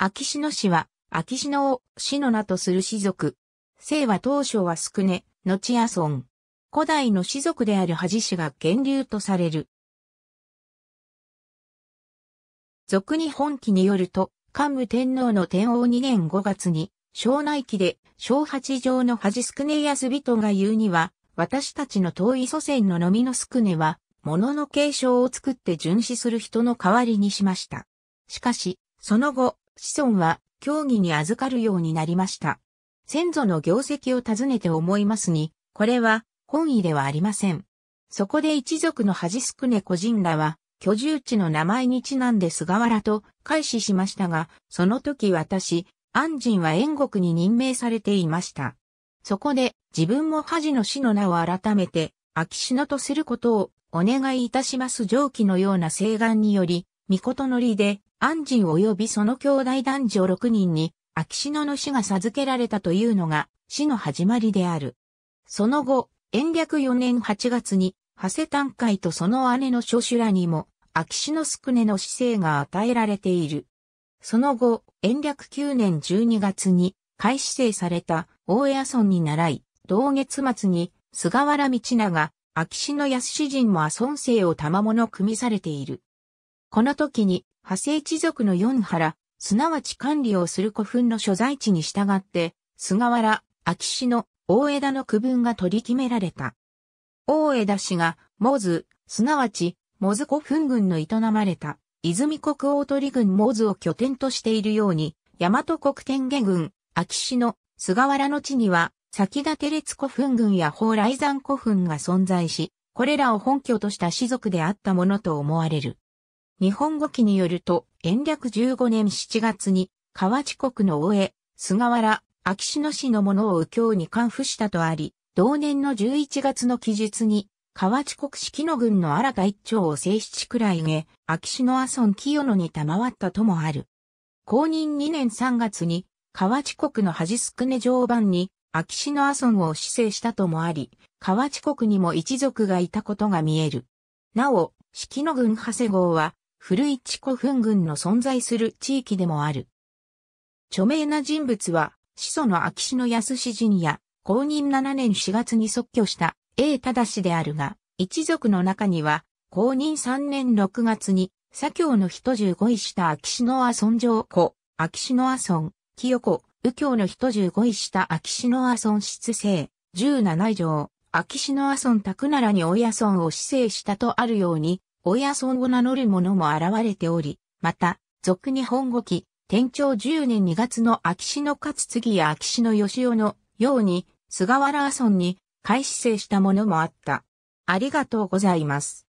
秋篠氏は、秋篠をの名とする氏族。姓は当初は宿根、後屋孫。古代の氏族である恥氏が源流とされる。俗に本記によると、桓武天皇の天皇2年5月に、庄内記で、小八条の恥宿根安人が言うには、私たちの遠い祖先ののみの宿根は、物の継承を作って巡視する人の代わりにしました。しかし、その後、子孫は教義に預かるようになりました。先祖の業績を尋ねて思いますに、これは本意ではありません。そこで一族の恥すくね個人らは、居住地の名前にちなんで菅原と開始しましたが、その時私、安人は縁国に任命されていました。そこで自分も恥の死の名を改めて、秋篠とすることをお願いいたします上記のような請願により、御事のりで安人及びその兄弟男女6人に、秋篠の死が授けられたというのが、死の始まりである。その後、延暦4年8月に、長谷短海とその姉の諸主らにも、秋篠宿根の死生が与えられている。その後、延暦9年12月に、開始生された大江村に習い、同月末に菅原道長、秋篠安詩人も阿孫生を賜物組みされている。この時に派生一族の四原、すなわち管理をする古墳の所在地に従って、菅原、秋篠、大枝の区分が取り決められた。大枝氏が、モズ、すなわち、モズ古墳群の営まれた、泉国大鳥群モズを拠点としているように、大和国天下郡、秋篠、菅原の地には、先立て列古墳群や蓬莱山古墳が存在し、これらを本拠とした氏族であったものと思われる。日本語記によると、延暦15年7月に、河内国の大江、菅原、秋篠氏のものを右京に官付したとあり、同年の11月の記述に、河内国式の軍の新た一丁を正七くらいげ、秋篠阿村清野に賜ったともある。公認2年3月に、河内国の恥すくね常盤に、秋篠阿村を施政したともあり、河内国にも一族がいたことが見える。なお、式の軍長谷号は、古市古墳群の存在する地域でもある。著名な人物は、始祖の秋篠康人や、公認7年4月に即居した A 正であるが、一族の中には、公認3年6月に、左京の人十五位した秋篠阿尊上子、秋篠阿尊、清子、右京の人十五位した秋篠阿尊出生、17条、秋篠阿尊宅ならに親尊を死生したとあるように、親孫を名乗る者も現れており、また、俗日本語記、天長10年2月の秋篠勝次や秋篠義雄のように、菅原阿村に、開始制したものもあった。ありがとうございます。